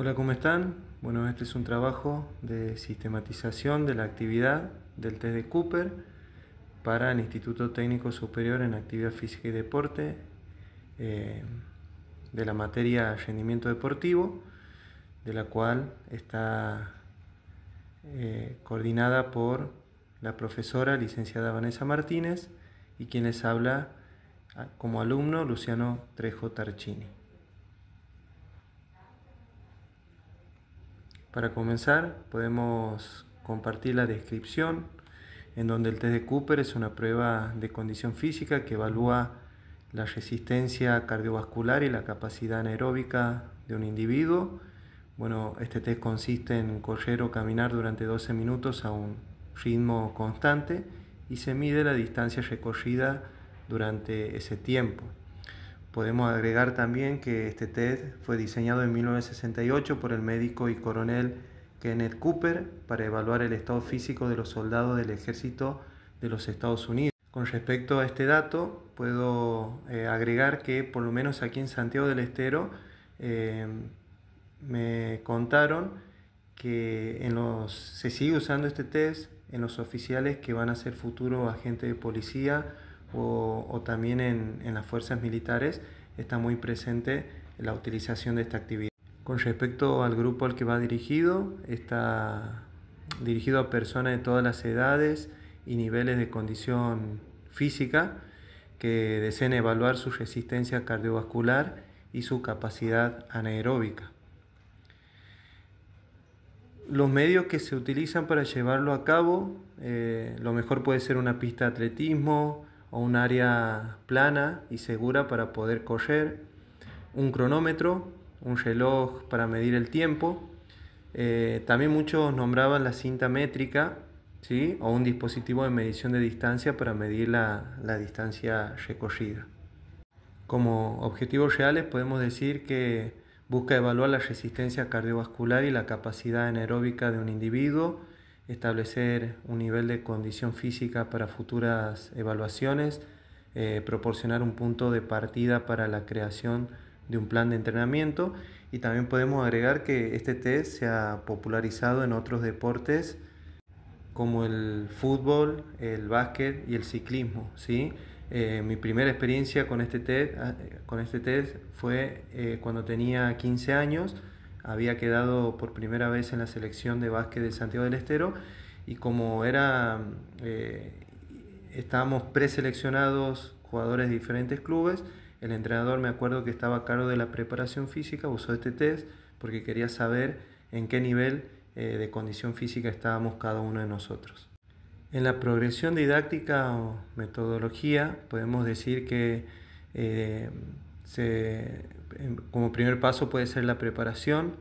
Hola, ¿cómo están? Bueno, este es un trabajo de sistematización de la actividad del test de Cooper para el Instituto Técnico Superior en Actividad Física y Deporte eh, de la materia Rendimiento Deportivo, de la cual está eh, coordinada por la profesora licenciada Vanessa Martínez y quien les habla ah, como alumno Luciano Trejo Tarchini. Para comenzar, podemos compartir la descripción en donde el test de Cooper es una prueba de condición física que evalúa la resistencia cardiovascular y la capacidad anaeróbica de un individuo. Bueno, este test consiste en correr o caminar durante 12 minutos a un ritmo constante y se mide la distancia recorrida durante ese tiempo. Podemos agregar también que este test fue diseñado en 1968 por el médico y coronel Kenneth Cooper para evaluar el estado físico de los soldados del ejército de los Estados Unidos. Con respecto a este dato, puedo eh, agregar que por lo menos aquí en Santiago del Estero eh, me contaron que en se sigue usando este test en los oficiales que van a ser futuros agentes de policía o, también en, las fuerzas militares está muy presente la utilización de esta actividad. Con respecto al grupo al que va dirigido, está dirigido a personas de todas las edades y niveles de condición física que deseen evaluar su resistencia cardiovascular y su capacidad anaeróbica. Los medios que se utilizan para llevarlo a cabo, eh, lo mejor puede ser una pista de atletismo, o un área plana y segura para poder correr, un cronómetro, un reloj para medir el tiempo. Eh, también muchos nombraban la cinta métrica o un dispositivo de medición de distancia para medir la, la distancia recorrida. Como objetivos reales podemos decir que busca evaluar la resistencia cardiovascular y la capacidad anaeróbica de un individuo establecer un nivel de condición física para futuras evaluaciones, eh, proporcionar un punto de partida para la creación de un plan de entrenamiento y también podemos agregar que este test se ha popularizado en otros deportes como el fútbol, el básquet y el ciclismo. ¿sí? Eh, mi primera experiencia con este test, ah, eh, con este test fue cuando tenía 15 años había quedado por primera vez en la selección de básquet de Santiago del Estero y como era eh, estábamos preseleccionados jugadores de diferentes clubes, el entrenador me acuerdo que estaba a cargo de la preparación física, usó este test porque quería saber en qué nivel eh, de condición física estábamos cada uno de nosotros. En la progresión didáctica o metodología podemos decir que eh, se, como primer paso puede ser la preparación,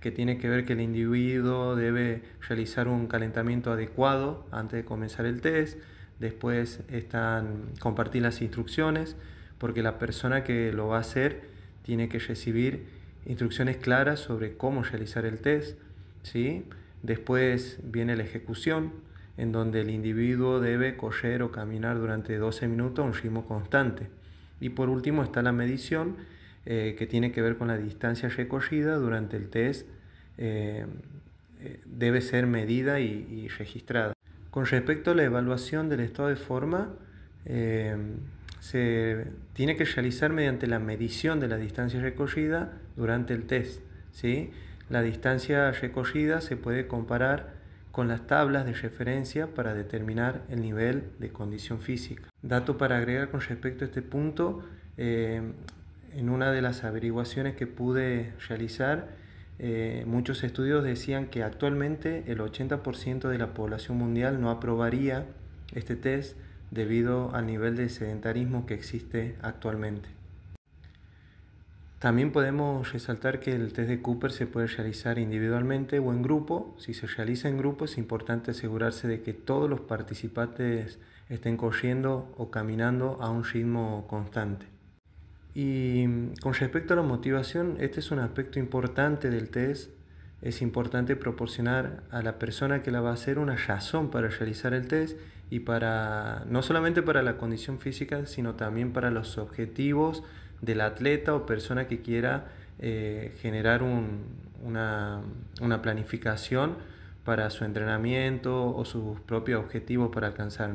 que tiene que ver que el individuo debe realizar un calentamiento adecuado antes de comenzar el test. Después están compartir las instrucciones, porque la persona que lo va a hacer tiene que recibir instrucciones claras sobre cómo realizar el test. ¿sí? Después viene la ejecución, en donde el individuo debe correr o caminar durante 12 minutos a un ritmo constante. Y por último está la medición eh, que tiene que ver con la distancia recogida durante el test. Eh, eh, debe ser medida y, registrada. Con respecto a la evaluación del estado de forma, se tiene que realizar mediante la medición de la distancia recogida durante el test. ¿sí? La distancia recogida se puede comparar con las tablas de referencia para determinar el nivel de condición física. Dato para agregar con respecto a este punto, eh, en una de las averiguaciones que pude realizar, eh, muchos estudios decían que actualmente el 80% de la población mundial no aprobaría este test debido al nivel de sedentarismo que existe actualmente. También podemos resaltar que el test de Cooper se puede realizar individualmente o en grupo. Si se realiza en grupo es importante asegurarse de que todos los participantes estén corriendo o caminando a un ritmo constante. Y mm, con respecto a la motivación, este es un aspecto importante del test. Es importante proporcionar a la persona que la va a hacer una razón para realizar el test y para no solamente para la condición física, sino también para los objetivos del atleta o persona que quiera eh, generar una, planificación para su entrenamiento o sus propios objetivos para alcanzar,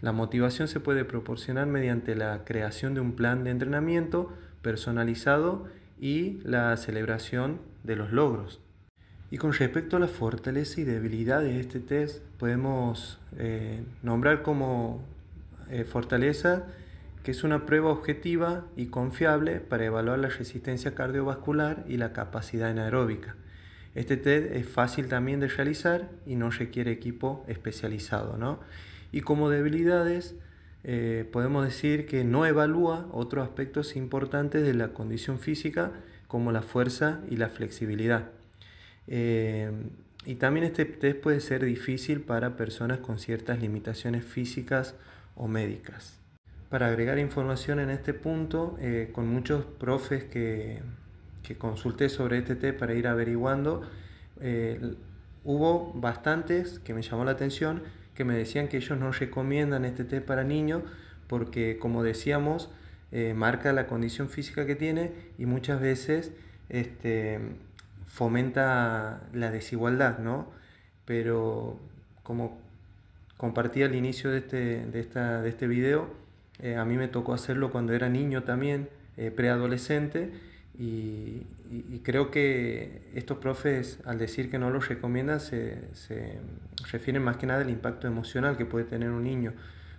La motivación se puede proporcionar mediante la creación de un plan de entrenamiento personalizado y la celebración de los logros. Y con respecto a la fortaleza y debilidad de este test, podemos eh, nombrar como eh, fortaleza que es una prueba objetiva y confiable para evaluar la resistencia cardiovascular y la capacidad anaeróbica. Este test es fácil también de realizar y no requiere equipo especializado. ¿no? Y como debilidades, eh, podemos decir que no evalúa otros aspectos importantes de la condición física como la fuerza y la flexibilidad. Eh, y también este test puede ser difícil para personas con ciertas limitaciones físicas o médicas para agregar información en este punto, eh, con muchos profes que, que, consulté sobre este té para ir averiguando, eh, hubo bastantes que me llamó la atención que me decían que ellos no recomiendan este té para niños porque, como decíamos, eh, marca la condición física que tiene y muchas veces este, fomenta la desigualdad, ¿no? Pero como compartí al inicio de este, de de este video, eh, a mí me tocó hacerlo cuando era niño también, eh, preadolescente, y, creo que estos profes, al decir que no los recomiendan, se, refieren más que nada al impacto emocional que puede tener un niño.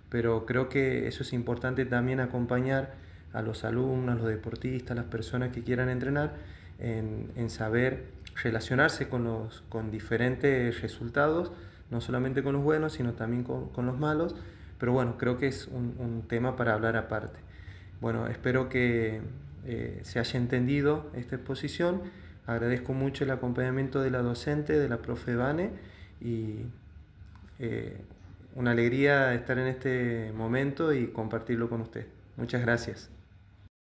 Pero creo que eso es importante también acompañar a los alumnos, los deportistas, las personas que quieran entrenar, en, saber relacionarse con, diferentes resultados, no solamente con los buenos, sino también con los malos, pero bueno, creo que es un, tema para hablar aparte. Bueno, espero que eh, se haya entendido esta exposición. Agradezco mucho el acompañamiento de la docente, de la profe Vane, y eh, una alegría estar en este momento y compartirlo con usted. Muchas gracias.